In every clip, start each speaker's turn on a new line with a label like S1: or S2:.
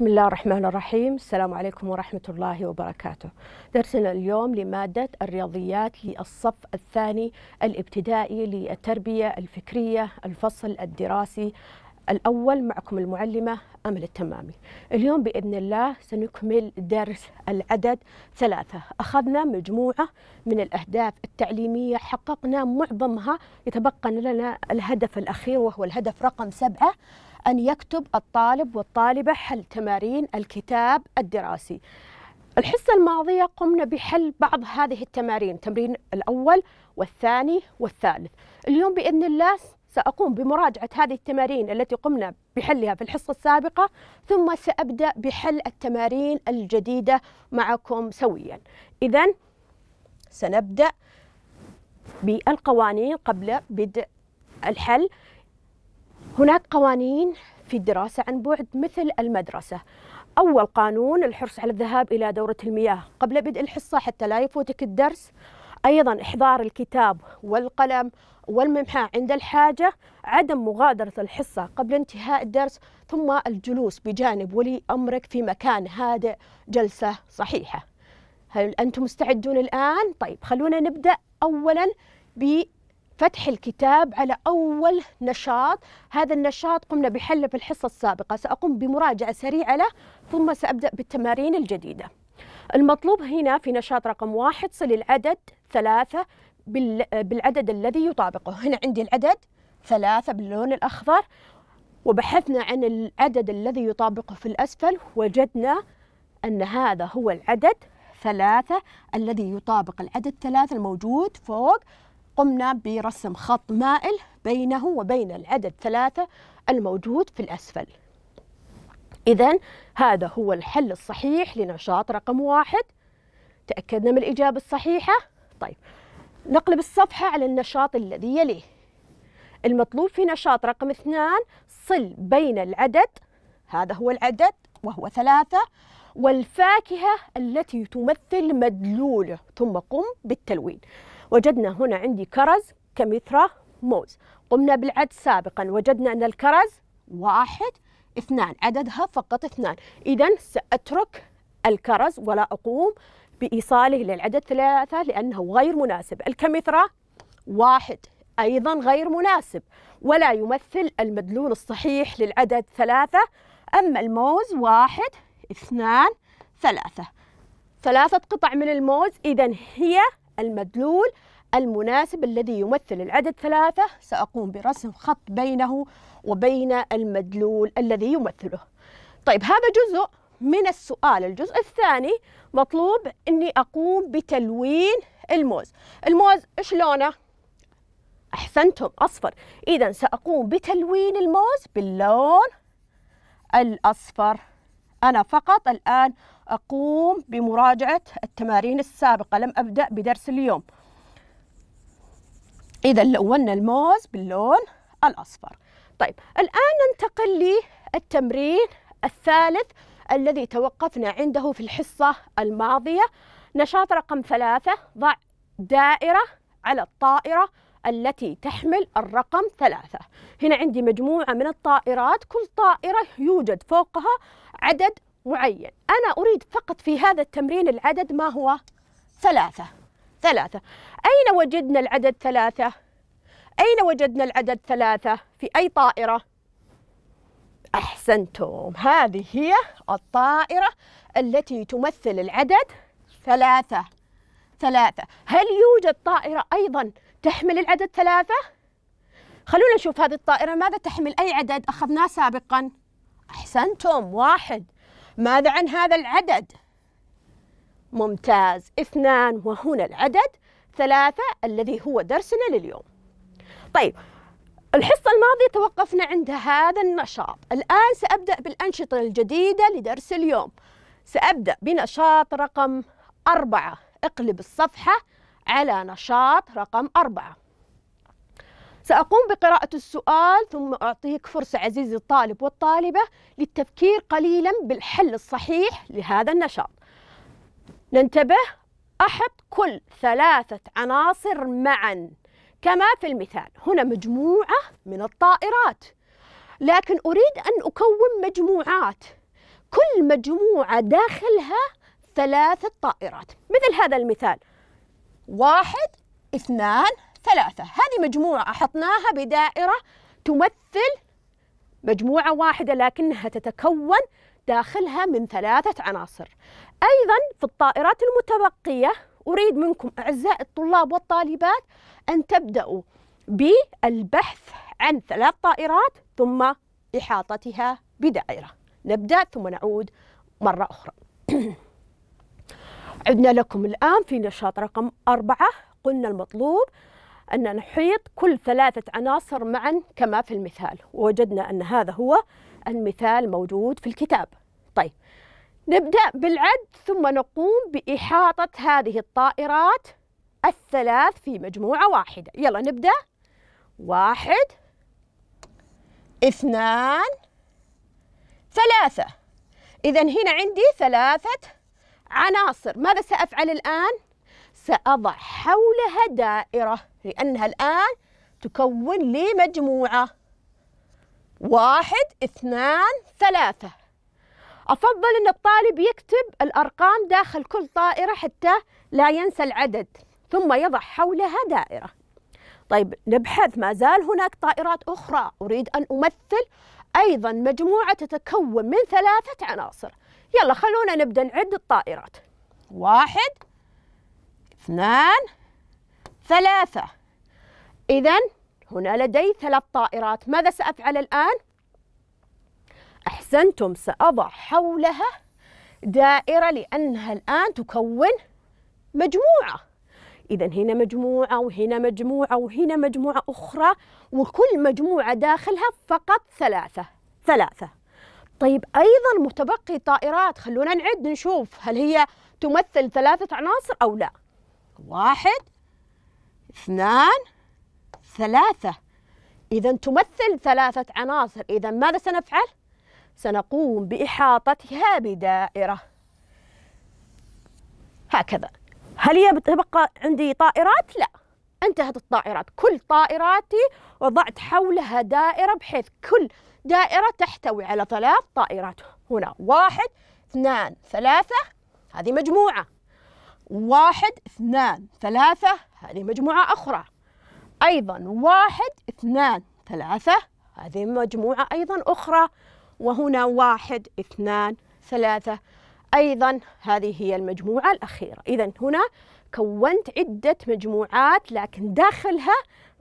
S1: بسم الله الرحمن الرحيم السلام عليكم ورحمة الله وبركاته درسنا اليوم لمادة الرياضيات للصف الثاني الابتدائي للتربية الفكرية الفصل الدراسي الأول معكم المعلمة أمل التمامي اليوم بإذن الله سنكمل درس العدد ثلاثة أخذنا مجموعة من الأهداف التعليمية حققنا معظمها يتبقى لنا الهدف الأخير وهو الهدف رقم سبعة أن يكتب الطالب والطالبة حل تمارين الكتاب الدراسي الحصة الماضية قمنا بحل بعض هذه التمارين التمرين الأول والثاني والثالث اليوم بإذن الله سأقوم بمراجعة هذه التمارين التي قمنا بحلها في الحصة السابقة ثم سأبدأ بحل التمارين الجديدة معكم سويا إذا سنبدأ بالقوانين قبل بدء الحل هناك قوانين في الدراسة عن بعد مثل المدرسة أول قانون الحرص على الذهاب إلى دورة المياه قبل بدء الحصة حتى لا يفوتك الدرس أيضا إحضار الكتاب والقلم والممحاة عند الحاجة عدم مغادرة الحصة قبل انتهاء الدرس ثم الجلوس بجانب ولي أمرك في مكان هادئ جلسة صحيحة هل أنتم مستعدون الآن؟ طيب خلونا نبدأ أولا فتح الكتاب على أول نشاط هذا النشاط قمنا بحله في الحصة السابقة سأقوم بمراجعة سريعة له ثم سأبدأ بالتمارين الجديدة المطلوب هنا في نشاط رقم واحد صل العدد ثلاثة بالعدد الذي يطابقه هنا عندي العدد ثلاثة باللون الأخضر وبحثنا عن العدد الذي يطابقه في الأسفل وجدنا أن هذا هو العدد ثلاثة الذي يطابق العدد ثلاثة الموجود فوق قمنا برسم خط مائل بينه وبين العدد ثلاثة الموجود في الأسفل إذا هذا هو الحل الصحيح لنشاط رقم واحد تأكدنا من الإجابة الصحيحة طيب نقلب الصفحة على النشاط الذي يليه المطلوب في نشاط رقم اثنان صل بين العدد هذا هو العدد وهو ثلاثة والفاكهة التي تمثل مدلوله ثم قم بالتلوين وجدنا هنا عندي كرز كمثرى موز قمنا بالعد سابقا وجدنا أن الكرز واحد اثنان عددها فقط اثنان إذا سأترك الكرز ولا أقوم بإيصاله للعدد ثلاثة لأنه غير مناسب الكمثرة واحد أيضا غير مناسب ولا يمثل المدلول الصحيح للعدد ثلاثة أما الموز واحد اثنان ثلاثة ثلاثة قطع من الموز إذا هي المدلول المناسب الذي يمثل العدد ثلاثة سأقوم برسم خط بينه وبين المدلول الذي يمثله طيب هذا جزء من السؤال الجزء الثاني مطلوب أني أقوم بتلوين الموز الموز إيش لونه؟ أحسنتم أصفر إذا سأقوم بتلوين الموز باللون الأصفر أنا فقط الآن أقوم بمراجعة التمارين السابقة لم أبدأ بدرس اليوم إذا لونا الموز باللون الأصفر طيب الآن ننتقل للتمرين الثالث الذي توقفنا عنده في الحصة الماضية نشاط رقم ثلاثة ضع دائرة على الطائرة التي تحمل الرقم ثلاثة هنا عندي مجموعة من الطائرات كل طائرة يوجد فوقها عدد معين أنا أريد فقط في هذا التمرين العدد ما هو ثلاثة ثلاثة أين وجدنا العدد ثلاثة؟ أين وجدنا العدد ثلاثة؟ في أي طائرة؟ أحسنتم هذه هي الطائرة التي تمثل العدد ثلاثة ثلاثة هل يوجد طائرة أيضا تحمل العدد ثلاثة؟ خلونا نشوف هذه الطائرة ماذا تحمل أي عدد أخذناه سابقا أحسنتم واحد ماذا عن هذا العدد ممتاز اثنان وهنا العدد ثلاثة الذي هو درسنا لليوم طيب الحصة الماضية توقفنا عند هذا النشاط الآن سأبدأ بالأنشطة الجديدة لدرس اليوم سأبدأ بنشاط رقم أربعة اقلب الصفحة على نشاط رقم أربعة سأقوم بقراءة السؤال ثم أعطيك فرصة عزيزي الطالب والطالبة للتفكير قليلا بالحل الصحيح لهذا النشاط ننتبه أحط كل ثلاثة عناصر معا كما في المثال هنا مجموعة من الطائرات لكن أريد أن أكون مجموعات كل مجموعة داخلها ثلاثة طائرات مثل هذا المثال واحد اثنان ثلاثة هذه مجموعة أحطناها بدائرة تمثل مجموعة واحدة لكنها تتكون داخلها من ثلاثة عناصر أيضا في الطائرات المتبقية أريد منكم أعزائي الطلاب والطالبات أن تبدأوا بالبحث عن ثلاث طائرات ثم إحاطتها بدائرة نبدأ ثم نعود مرة أخرى عدنا لكم الآن في نشاط رقم أربعة قلنا المطلوب أن نحيط كل ثلاثة عناصر معا كما في المثال ووجدنا أن هذا هو المثال موجود في الكتاب طيب نبدأ بالعد ثم نقوم بإحاطة هذه الطائرات الثلاث في مجموعة واحدة يلا نبدأ واحد اثنان ثلاثة إذا هنا عندي ثلاثة عناصر ماذا سأفعل الآن؟ سأضع حولها دائرة لأنها الآن تكون لي مجموعة واحد اثنان ثلاثة أفضل أن الطالب يكتب الأرقام داخل كل طائرة حتى لا ينسى العدد ثم يضع حولها دائرة طيب نبحث ما زال هناك طائرات أخرى أريد أن أمثل أيضا مجموعة تتكون من ثلاثة عناصر يلا خلونا نبدأ نعد الطائرات واحد اثنان ثلاثة إذا هنا لدي ثلاث طائرات ماذا سأفعل الآن؟ أحسنتم سأضع حولها دائرة لأنها الآن تكون مجموعة إذا هنا مجموعة وهنا مجموعة وهنا مجموعة أخرى وكل مجموعة داخلها فقط ثلاثة ثلاثة طيب أيضا متبقي طائرات خلونا نعد نشوف هل هي تمثل ثلاثة عناصر أو لا واحد اثنان ثلاثة إذا تمثل ثلاثة عناصر إذا ماذا سنفعل؟ سنقوم بإحاطتها بدائرة هكذا هل يبقى عندي طائرات؟ لا انتهت الطائرات كل طائراتي وضعت حولها دائرة بحيث كل دائرة تحتوي على ثلاث طائرات هنا واحد اثنان ثلاثة هذه مجموعة واحد اثنان ثلاثة هذه مجموعة أخرى أيضا واحد اثنان ثلاثة هذه مجموعة أيضا أخرى وهنا واحد اثنان ثلاثة أيضا هذه هي المجموعة الأخيرة إذا هنا كونت عدة مجموعات لكن داخلها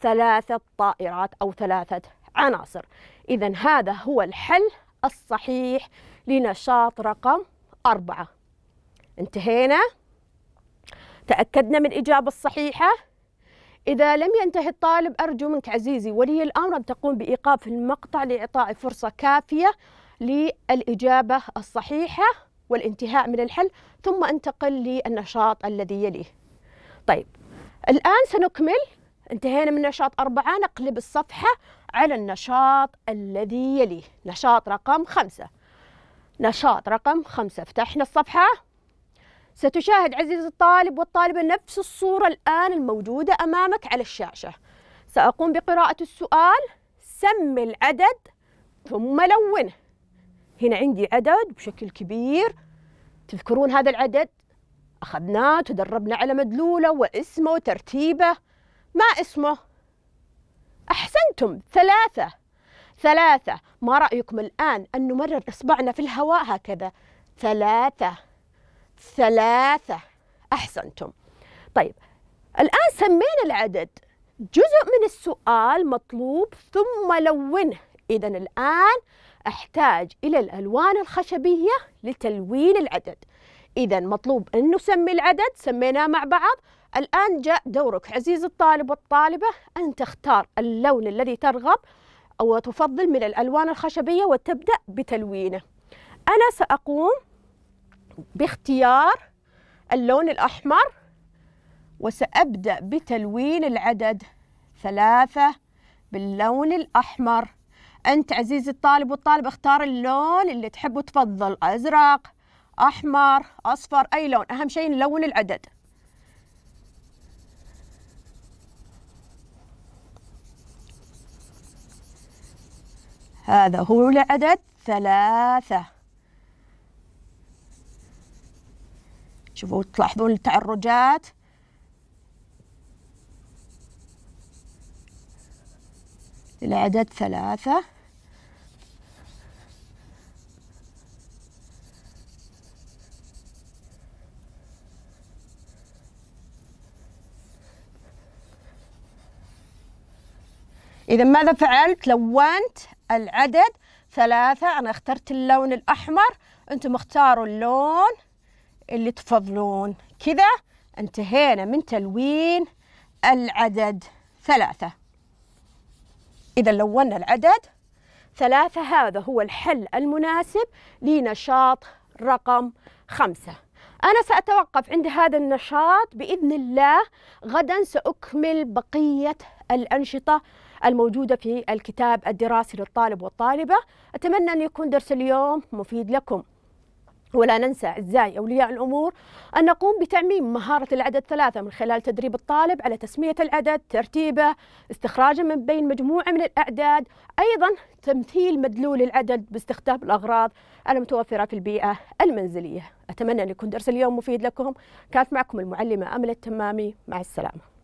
S1: ثلاثة طائرات أو ثلاثة عناصر إذا هذا هو الحل الصحيح لنشاط رقم أربعة انتهينا تأكدنا من الإجابة الصحيحة إذا لم ينتهي الطالب أرجو منك عزيزي ولي الأمر أن تقوم بإيقاف المقطع لإعطاء فرصة كافية للإجابة الصحيحة والانتهاء من الحل ثم أنتقل للنشاط الذي يليه طيب الآن سنكمل انتهينا من نشاط أربعة نقلب الصفحة على النشاط الذي يليه نشاط رقم خمسة نشاط رقم خمسة فتحنا الصفحة ستشاهد عزيزي الطالب والطالبة نفس الصورة الآن الموجودة أمامك على الشاشة سأقوم بقراءة السؤال سم العدد ثم لونه هنا عندي عدد بشكل كبير تذكرون هذا العدد أخذناه تدربنا على مدلولة واسمه وترتيبه ما اسمه؟ أحسنتم ثلاثة ثلاثة ما رأيكم الآن أن نمرر إصبعنا في الهواء هكذا ثلاثة ثلاثة أحسنتم طيب الآن سمينا العدد جزء من السؤال مطلوب ثم لونه إذا الآن أحتاج إلى الألوان الخشبية لتلوين العدد إذا مطلوب أن نسمي العدد سميناه مع بعض الآن جاء دورك عزيز الطالب والطالبة أن تختار اللون الذي ترغب أو تفضل من الألوان الخشبية وتبدأ بتلوينه أنا سأقوم باختيار اللون الأحمر وسأبدأ بتلوين العدد ثلاثة باللون الأحمر أنت عزيزي الطالب والطالب اختار اللون اللي تحبه تفضل أزرق أحمر أصفر أي لون أهم شيء نلون العدد هذا هو العدد ثلاثة شوفوا تلاحظون التعرجات العدد ثلاثة إذا ماذا فعلت؟ لونت العدد ثلاثة أنا اخترت اللون الأحمر أنتم اختاروا اللون اللي تفضلون كذا انتهينا من تلوين العدد ثلاثة إذا لونا العدد ثلاثة هذا هو الحل المناسب لنشاط رقم خمسة أنا سأتوقف عند هذا النشاط بإذن الله غدا سأكمل بقية الأنشطة الموجودة في الكتاب الدراسي للطالب والطالبة أتمنى أن يكون درس اليوم مفيد لكم ولا ننسى أعزائي أولياء الأمور أن نقوم بتعميم مهارة العدد ثلاثة من خلال تدريب الطالب على تسمية العدد ترتيبه استخراجه من بين مجموعة من الأعداد أيضا تمثيل مدلول العدد باستخدام الأغراض المتوفرة في البيئة المنزلية أتمنى أن يكون درس اليوم مفيد لكم كانت معكم المعلمة أمل التمامي مع السلامة